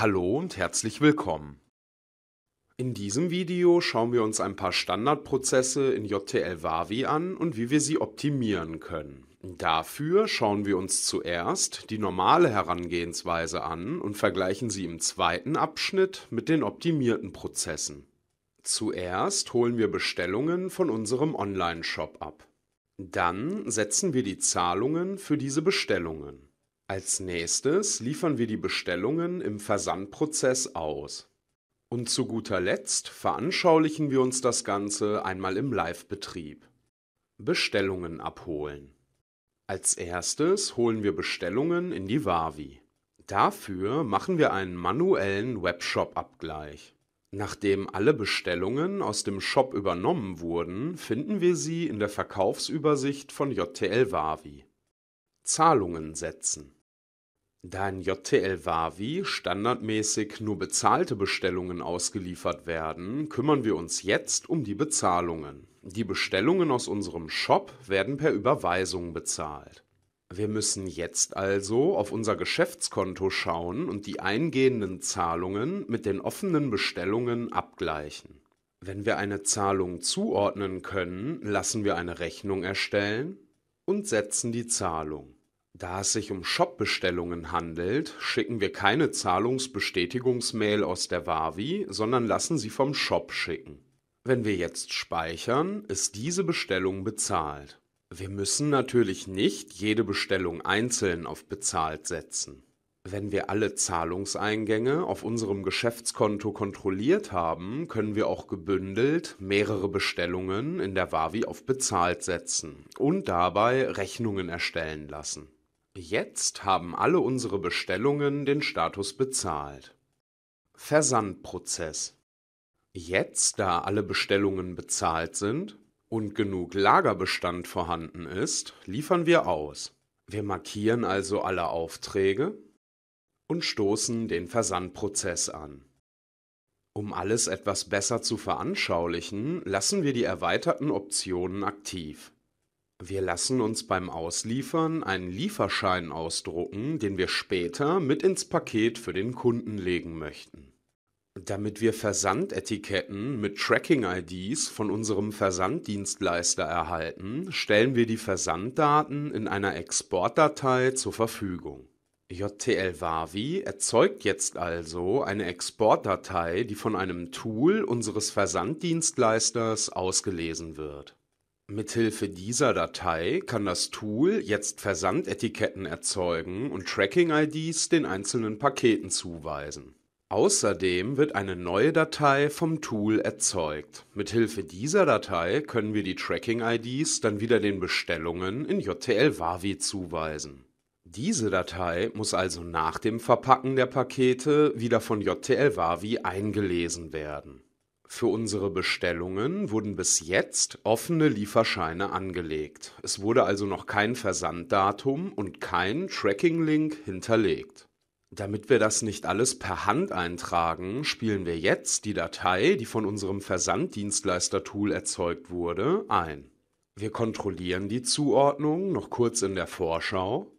Hallo und herzlich willkommen. In diesem Video schauen wir uns ein paar Standardprozesse in JTL Wavi an und wie wir sie optimieren können. Dafür schauen wir uns zuerst die normale Herangehensweise an und vergleichen sie im zweiten Abschnitt mit den optimierten Prozessen. Zuerst holen wir Bestellungen von unserem Online-Shop ab. Dann setzen wir die Zahlungen für diese Bestellungen. Als nächstes liefern wir die Bestellungen im Versandprozess aus. Und zu guter Letzt veranschaulichen wir uns das Ganze einmal im Live-Betrieb. Bestellungen abholen. Als erstes holen wir Bestellungen in die Wavi. Dafür machen wir einen manuellen Webshop-Abgleich. Nachdem alle Bestellungen aus dem Shop übernommen wurden, finden wir sie in der Verkaufsübersicht von JTL Wavi. Zahlungen setzen. Da in JTL Wavi standardmäßig nur bezahlte Bestellungen ausgeliefert werden, kümmern wir uns jetzt um die Bezahlungen. Die Bestellungen aus unserem Shop werden per Überweisung bezahlt. Wir müssen jetzt also auf unser Geschäftskonto schauen und die eingehenden Zahlungen mit den offenen Bestellungen abgleichen. Wenn wir eine Zahlung zuordnen können, lassen wir eine Rechnung erstellen und setzen die Zahlung. Da es sich um Shop-Bestellungen handelt, schicken wir keine Zahlungsbestätigungsmail aus der Wavi, sondern lassen sie vom Shop schicken. Wenn wir jetzt speichern, ist diese Bestellung bezahlt. Wir müssen natürlich nicht jede Bestellung einzeln auf bezahlt setzen. Wenn wir alle Zahlungseingänge auf unserem Geschäftskonto kontrolliert haben, können wir auch gebündelt mehrere Bestellungen in der Wavi auf bezahlt setzen und dabei Rechnungen erstellen lassen. Jetzt haben alle unsere Bestellungen den Status bezahlt. Versandprozess. Jetzt, da alle Bestellungen bezahlt sind und genug Lagerbestand vorhanden ist, liefern wir aus. Wir markieren also alle Aufträge und stoßen den Versandprozess an. Um alles etwas besser zu veranschaulichen, lassen wir die erweiterten Optionen aktiv. Wir lassen uns beim Ausliefern einen Lieferschein ausdrucken, den wir später mit ins Paket für den Kunden legen möchten. Damit wir Versandetiketten mit Tracking-IDs von unserem Versanddienstleister erhalten, stellen wir die Versanddaten in einer Exportdatei zur Verfügung. JTL Wavi erzeugt jetzt also eine Exportdatei, die von einem Tool unseres Versanddienstleisters ausgelesen wird. Mithilfe dieser Datei kann das Tool jetzt Versandetiketten erzeugen und Tracking-IDs den einzelnen Paketen zuweisen. Außerdem wird eine neue Datei vom Tool erzeugt. Mithilfe dieser Datei können wir die Tracking-IDs dann wieder den Bestellungen in JTL-Wavi zuweisen. Diese Datei muss also nach dem Verpacken der Pakete wieder von JTL-Wavi eingelesen werden für unsere Bestellungen wurden bis jetzt offene Lieferscheine angelegt. Es wurde also noch kein Versanddatum und kein Tracking-Link hinterlegt. Damit wir das nicht alles per Hand eintragen, spielen wir jetzt die Datei, die von unserem Versanddienstleister-Tool erzeugt wurde, ein. Wir kontrollieren die Zuordnung noch kurz in der Vorschau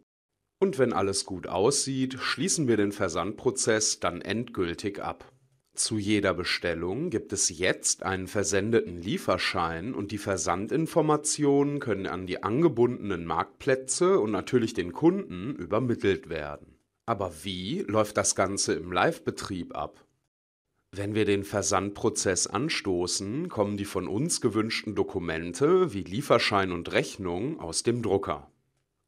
und wenn alles gut aussieht, schließen wir den Versandprozess dann endgültig ab. Zu jeder Bestellung gibt es jetzt einen versendeten Lieferschein und die Versandinformationen können an die angebundenen Marktplätze und natürlich den Kunden übermittelt werden. Aber wie läuft das Ganze im Live-Betrieb ab? Wenn wir den Versandprozess anstoßen, kommen die von uns gewünschten Dokumente wie Lieferschein und Rechnung aus dem Drucker.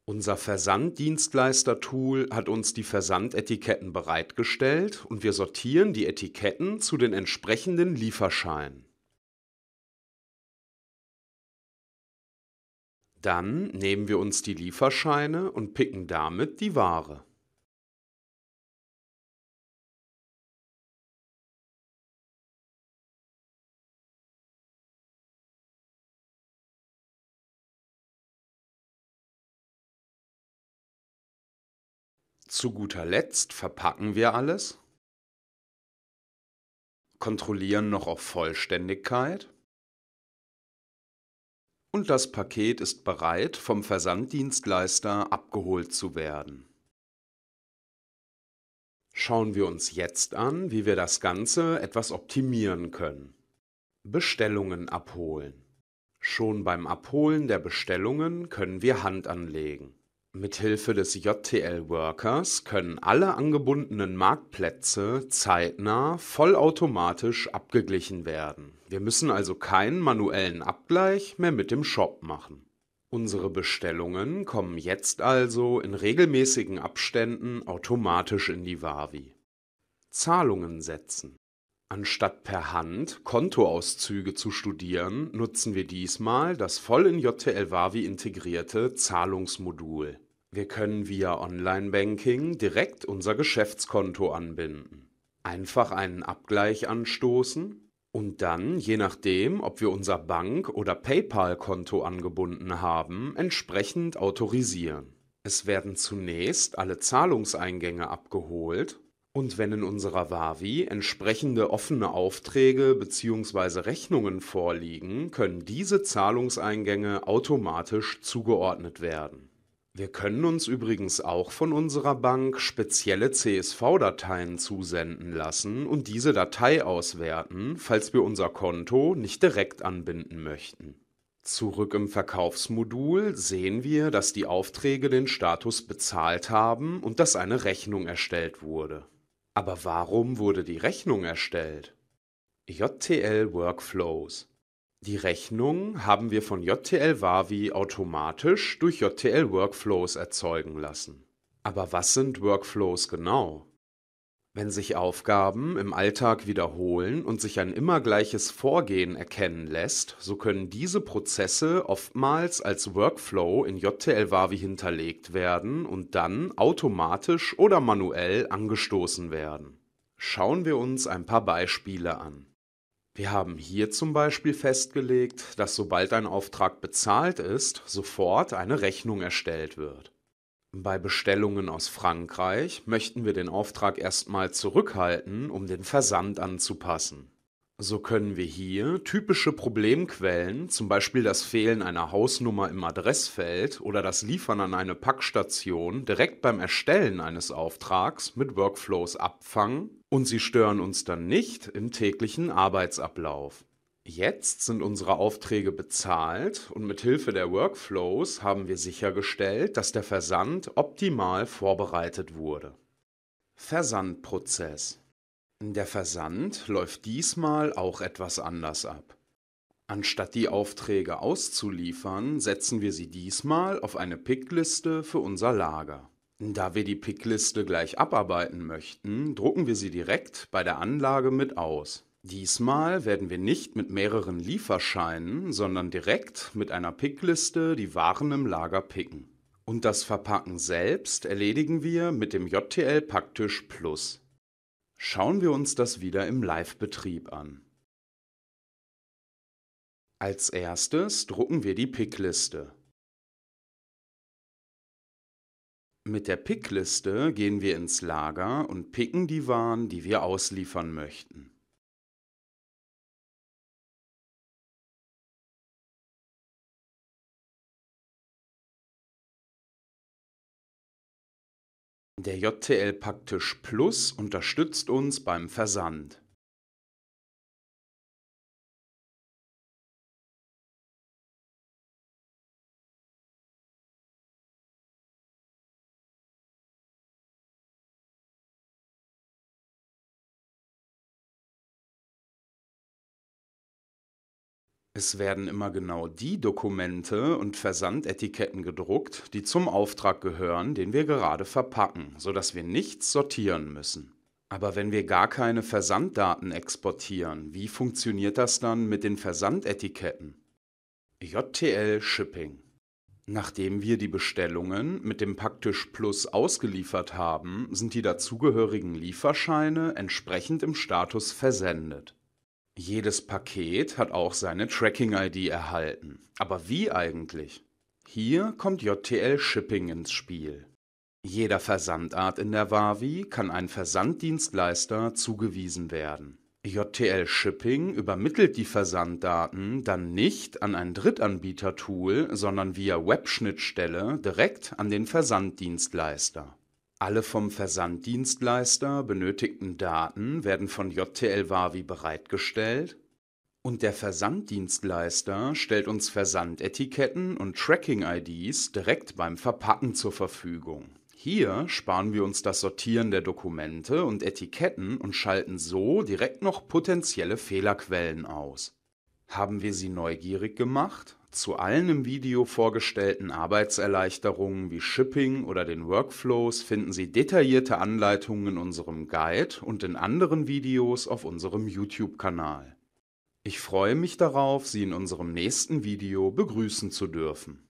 Unser Versanddienstleister-Tool hat uns die Versandetiketten bereitgestellt und wir sortieren die Etiketten zu den entsprechenden Lieferscheinen. Dann nehmen wir uns die Lieferscheine und picken damit die Ware. Zu guter Letzt verpacken wir alles, kontrollieren noch auf Vollständigkeit und das Paket ist bereit, vom Versanddienstleister abgeholt zu werden. Schauen wir uns jetzt an, wie wir das Ganze etwas optimieren können. Bestellungen abholen. Schon beim Abholen der Bestellungen können wir Hand anlegen. Mithilfe des JTL-Workers können alle angebundenen Marktplätze zeitnah vollautomatisch abgeglichen werden. Wir müssen also keinen manuellen Abgleich mehr mit dem Shop machen. Unsere Bestellungen kommen jetzt also in regelmäßigen Abständen automatisch in die Wavi. Zahlungen setzen. Anstatt per Hand Kontoauszüge zu studieren, nutzen wir diesmal das voll in JTL Wavi integrierte Zahlungsmodul. Wir können via Online-Banking direkt unser Geschäftskonto anbinden. Einfach einen Abgleich anstoßen und dann, je nachdem, ob wir unser Bank- oder PayPal-Konto angebunden haben, entsprechend autorisieren. Es werden zunächst alle Zahlungseingänge abgeholt und wenn in unserer Wavi entsprechende offene Aufträge bzw. Rechnungen vorliegen, können diese Zahlungseingänge automatisch zugeordnet werden. Wir können uns übrigens auch von unserer Bank spezielle CSV-Dateien zusenden lassen und diese Datei auswerten, falls wir unser Konto nicht direkt anbinden möchten. Zurück im Verkaufsmodul sehen wir, dass die Aufträge den Status bezahlt haben und dass eine Rechnung erstellt wurde. Aber warum wurde die Rechnung erstellt? JTL Workflows die Rechnung haben wir von JTL Wavi automatisch durch JTL Workflows erzeugen lassen. Aber was sind Workflows genau? Wenn sich Aufgaben im Alltag wiederholen und sich ein immer gleiches Vorgehen erkennen lässt, so können diese Prozesse oftmals als Workflow in JTL Wavi hinterlegt werden und dann automatisch oder manuell angestoßen werden. Schauen wir uns ein paar Beispiele an. Wir haben hier zum Beispiel festgelegt, dass sobald ein Auftrag bezahlt ist, sofort eine Rechnung erstellt wird. Bei Bestellungen aus Frankreich möchten wir den Auftrag erstmal zurückhalten, um den Versand anzupassen. So können wir hier typische Problemquellen, zum Beispiel das Fehlen einer Hausnummer im Adressfeld oder das Liefern an eine Packstation, direkt beim Erstellen eines Auftrags mit Workflows abfangen und sie stören uns dann nicht im täglichen Arbeitsablauf. Jetzt sind unsere Aufträge bezahlt und mit Hilfe der Workflows haben wir sichergestellt, dass der Versand optimal vorbereitet wurde. Versandprozess der Versand läuft diesmal auch etwas anders ab. Anstatt die Aufträge auszuliefern, setzen wir sie diesmal auf eine Pickliste für unser Lager. Da wir die Pickliste gleich abarbeiten möchten, drucken wir sie direkt bei der Anlage mit aus. Diesmal werden wir nicht mit mehreren Lieferscheinen, sondern direkt mit einer Pickliste die Waren im Lager picken. Und das Verpacken selbst erledigen wir mit dem JTL Packtisch Plus. Schauen wir uns das wieder im Live-Betrieb an. Als erstes drucken wir die Pickliste. Mit der Pickliste gehen wir ins Lager und picken die Waren, die wir ausliefern möchten. Der JTL Praktisch Plus unterstützt uns beim Versand. Es werden immer genau die Dokumente und Versandetiketten gedruckt, die zum Auftrag gehören, den wir gerade verpacken, sodass wir nichts sortieren müssen. Aber wenn wir gar keine Versanddaten exportieren, wie funktioniert das dann mit den Versandetiketten? JTL Shipping Nachdem wir die Bestellungen mit dem Paktisch Plus ausgeliefert haben, sind die dazugehörigen Lieferscheine entsprechend im Status versendet. Jedes Paket hat auch seine Tracking-ID erhalten. Aber wie eigentlich? Hier kommt JTL Shipping ins Spiel. Jeder Versandart in der Wavi kann ein Versanddienstleister zugewiesen werden. JTL Shipping übermittelt die Versanddaten dann nicht an ein Drittanbieter-Tool, sondern via Webschnittstelle direkt an den Versanddienstleister. Alle vom Versanddienstleister benötigten Daten werden von JTL Wavi bereitgestellt und der Versanddienstleister stellt uns Versandetiketten und Tracking-IDs direkt beim Verpacken zur Verfügung. Hier sparen wir uns das Sortieren der Dokumente und Etiketten und schalten so direkt noch potenzielle Fehlerquellen aus haben wir sie neugierig gemacht, zu allen im Video vorgestellten Arbeitserleichterungen wie Shipping oder den Workflows finden Sie detaillierte Anleitungen in unserem Guide und in anderen Videos auf unserem YouTube-Kanal. Ich freue mich darauf, Sie in unserem nächsten Video begrüßen zu dürfen.